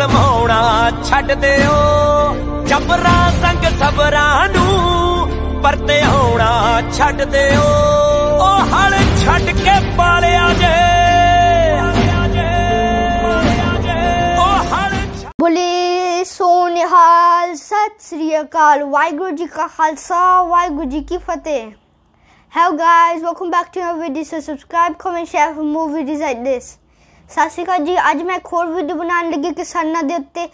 ਅਜ਼ਮਾਉਣਾ ਛੱਡ ਦਿਓ ਜਬਰਾ ਸੰਗ ਸਬਰਾਂ ਨੂੰ ਪਰਤੇ ਆਉਣਾ ਛੱਡ ਦਿਓ ਉਹ ਹਲ ਛੱਡ ਕੇ ਪਾਲਿਆ ਜੇ ਸੋਨਿਹਾਲ ਸਤਿ ਸ੍ਰੀ ਅਕਾਲ ਵਾਹਿਗੁਰੂ ਜੀ ਕਾ ਖਾਲਸਾ ਵਾਹਿਗੁਰੂ ਜੀ ਕੀ ਫਤਿਹ hello guys welcome back to my video subscribe comment share for more videos like this ਸਤਿ ਸ਼੍ਰੀ ਅਕਾਲ ਜੀ ਅੱਜ ਮੈਂ ਖੋਰ ਵੀਡੀਓ ਬਣਾਉਣ ਲੱਗੀ ਕਿਸਾਨਾਂ ਦੇ ਉੱਤੇ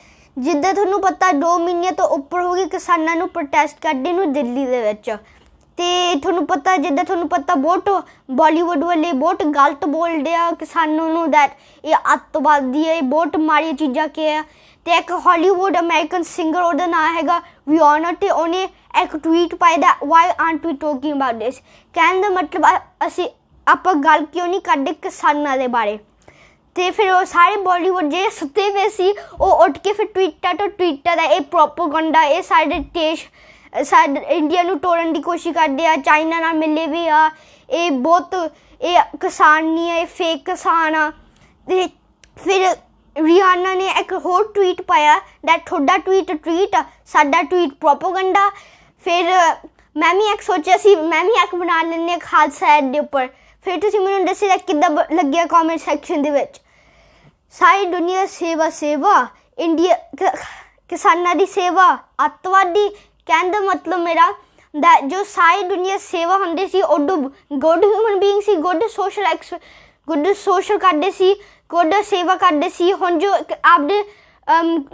ਜਿੱਦਾਂ ਤੁਹਾਨੂੰ ਪਤਾ 2 ਮਹੀਨੇ ਤੋਂ ਉੱਪਰ ਹੋ ਗਈ ਕਿਸਾਨਾਂ ਨੂੰ ਪ੍ਰੋਟੈਸਟ ਕਰਦੇ ਨੂੰ ਦਿੱਲੀ ਦੇ ਵਿੱਚ ਤੇ ਤੁਹਾਨੂੰ ਪਤਾ ਜਿੱਦਾਂ ਤੁਹਾਨੂੰ ਪਤਾ ਬਹੁਤ ਬਾਲੀਵੁੱਡ ਵਾਲੇ ਬਹੁਤ ਗਲਤ ਬੋਲਦੇ ਆ ਕਿਸਾਨਾਂ ਨੂੰ ਦੈਟ ਇਹ ਅੱਤਵਾਦੀ ਹੈ ਬਹੁਤ ਮਾੜੀ ਚੀਜ਼ਾਂ ਕਿ ਹੈ ਤੇ ਇੱਕ ਹਾਲੀਵੁੱਡ ਅਮਰੀਕਨ ਸਿੰਗਰ ਉਹਦਾ ਨਾਮ ਹੈਗਾ ਵਿਓਨਾ ਤੇ ਉਹਨੇ ਇੱਕ ਟਵੀਟ ਪਾਇਆ ਦਾ why aren't we talking about this ਕਹਿੰਦਾ ਮਤਲਬ ਅਸੀਂ ਆਪਾਂ ਗੱਲ ਕਿਉਂ ਨਹੀਂ ਕਰਦੇ ਕਿਸਾਨਾਂ ਦੇ ਬਾਰੇ ਤੇ ਫਿਰ ਉਹ ਸਾਰੇ ਬਾਲੀਵੁੱਡ ਜੇ ਸੁੱਤੇ ਹੋਏ ਸੀ ਉਹ ਉੱਠ ਕੇ ਫਿਰ ਟਵਿੱਟਰ ਤੋਂ ਟਵਿੱਟਰ ਦਾ ਇਹ ਪ੍ਰੋਪਗੈਂਡਾ ਇਹ ਸਾਡੇ ਦੇਸ਼ ਸਾਡੇ ਇੰਡੀਆ ਨੂੰ ਤੋੜਨ ਦੀ ਕੋਸ਼ਿਸ਼ ਕਰਦੇ ਆ ਚਾਈਨਾ ਨਾਲ ਮਿਲੇ ਵੀ ਆ ਇਹ ਬਹੁਤ ਇਹ ਕਿਸਾਨ ਨਹੀਂ ਹੈ ਇਹ ਫੇਕ ਕਿਸਾਨ ਆ ਤੇ ਫਿਰ ਰਿਆਨਾ ਨੇ ਇੱਕ ਹੋਰ ਟਵੀਟ ਪਾਇਆ ਦੈਟ ਤੁਹਾਡਾ ਟਵੀਟ ਟਵੀਟ ਸਾਡਾ ਟਵੀਟ ਪ੍ਰੋਪਗੈਂਡਾ ਫਿਰ ਮੈਂ ਵੀ ਇੱਕ ਸੋਚਿਆ ਸੀ ਮੈਂ ਵੀ ਇੱਕ ਬਣਾ ਲੈਣੇ ਖਾਲਸਾ ਐਡ ਦੇ ਉੱਪਰ ਫਿਰ ਤੁਸੀਂ ਮੈਨੂੰ ਦੱਸਿਓ ਕਿੱਦਾਂ ਲੱਗਿਆ ਕਮੈਂਟ ਸੈਕਸ਼ਨ ਦੇ ਵਿੱਚ ਸਾਰੀ ਦੁਨੀਆ ਸੇਵਾ ਸੇਵਾ ਇੰਡੀਆ ਕਿਸਾਨਾਂ ਦੀ ਸੇਵਾ ਅਤਵਾਦੀ ਕਹਿਣ ਮਤਲਬ ਮੇਰਾ ਦਾ ਜੋ ਸਾਰੀ ਦੁਨੀਆ ਸੇਵਾ ਹੁੰਦੀ ਸੀ ਉਹ ਗੁੱਡ ਹਿਊਮਨ ਬੀਇੰਗ ਸੀ ਗੁੱਡ ਸੋਸ਼ਲ ਗੁੱਡ ਸੋਸ਼ਲ ਕਰਦੇ ਸੀ ਗੁੱਡ ਸੇਵਾ ਕਰਦੇ ਸੀ ਹੁਣ ਜੋ ਆਪਦੇ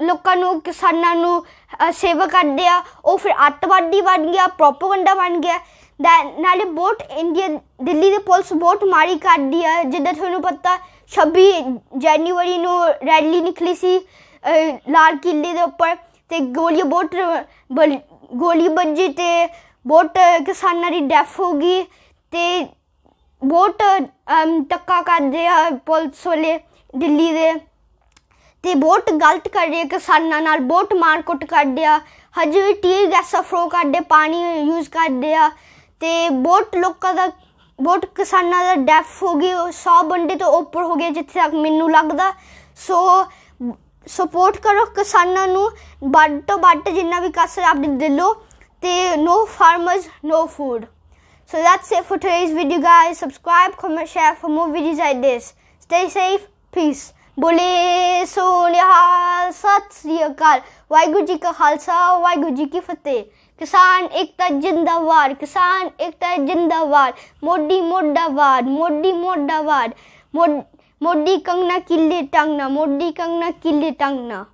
ਲੋਕਾਂ ਨੂੰ ਕਿਸਾਨਾਂ ਨੂੰ ਸੇਵਾ ਕਰਦੇ ਆ ਉਹ ਫਿਰ ਅੱਤਵਾਦੀ ਬਣ ਗਿਆ ਪ੍ਰੋਪਗੈਂਡਾ ਬਣ ਗਿਆ ਦਾ ਨਾਲੇ ਬੋਟ ਇੰਡੀਆ ਦਿੱਲੀ ਦੇ ਪੁਲਿਸ ਬੋਟ ਮਾਰੀ ਕੱਢਦੀ ਆ ਜਿੱਦਾਂ ਤੁਹਾਨੂੰ ਪਤਾ 26 ਜਨਵਰੀ ਨੂੰ ਰੈਲੀ ਨਿਕਲੀ ਸੀ ਲਾਲ ਕਿਲੇ ਦੇ ਉੱਪਰ ਤੇ ਗੋਲੀ ਬੋਟ ਗੋਲੀ ਵੱਜੀ ਤੇ ਬੋਟ ਕਿਸਾਨਾਂ ਦੀ ਡੈਫ ਹੋ ਗਈ ਤੇ ਬੋਟ ਤੱਕਾ ਕਰਦੇ ਆ ਪੁਲਿਸ ਵਾਲੇ ਦਿੱਲੀ ਦੇ ਤੇ ਬੋਟ ਗਲਤ ਕਰ ਰਹੇ ਕਿਸਾਨਾਂ ਨਾਲ ਮਾਰ ਕੁੱਟ ਕਰਦੇ ਆ ਹਜੇ ਵੀ ਟੀਰ ਗੈਸ ਫਰੋ ਕਰਦੇ ਪਾਣੀ ਯੂਜ਼ ਕਰਦੇ ਆ ਤੇ ਬਹੁਤ ਲੋਕਾਂ ਦਾ ਬਹੁਤ ਕਿਸਾਨਾਂ ਦਾ ਡੈਫ ਹੋ ਗਈ 100 ਬੰਦੇ ਤੋਂ ਉੱਪਰ ਹੋ ਗਿਆ ਜਿੱਥੇ ਤੱਕ ਮੈਨੂੰ ਲੱਗਦਾ ਸੋ ਸਪੋਰਟ ਕਰੋ ਕਿਸਾਨਾਂ ਨੂੰ ਵੱਡ ਤੋਂ ਵੱਡ ਜਿੰਨਾ ਵੀ ਕਸਰ ਆਪ ਦੇ ਦਿਲੋਂ ਤੇ no farmers no food so that's it for today's video guys subscribe comment share for more videos like this stay safe peace ਬੋਲੇ ਸੋ ਨਿਹਾਲ ਸਤਿ ਸ੍ਰੀ ਅਕਾਲ ਵਾਹਿਗੁਰੂ ਜੀ ਕਾ ਖਾਲਸਾ ਵਾਹਿਗੁਰੂ ਜੀ ਕੀ ਫਤਿਹ ਕਿਸਾਨ ਇਕਤਾ ਜਿੰਦਾਬਾਦ ਕਿਸਾਨ ਇਕਤਾ ਜਿੰਦਾਬਾਦ ਮੋਢੀ ਮੋਢਾਬਾਦ ਮੋਢੀ ਮੋਢਾਬਾਦ ਮੋਢੀ ਕੰਗਨਾ ਕਿੱਲੇ ਟੰਗਨਾ ਮੋਢੀ ਕੰਗਨਾ ਕਿੱਲੇ ਟੰਗਨਾ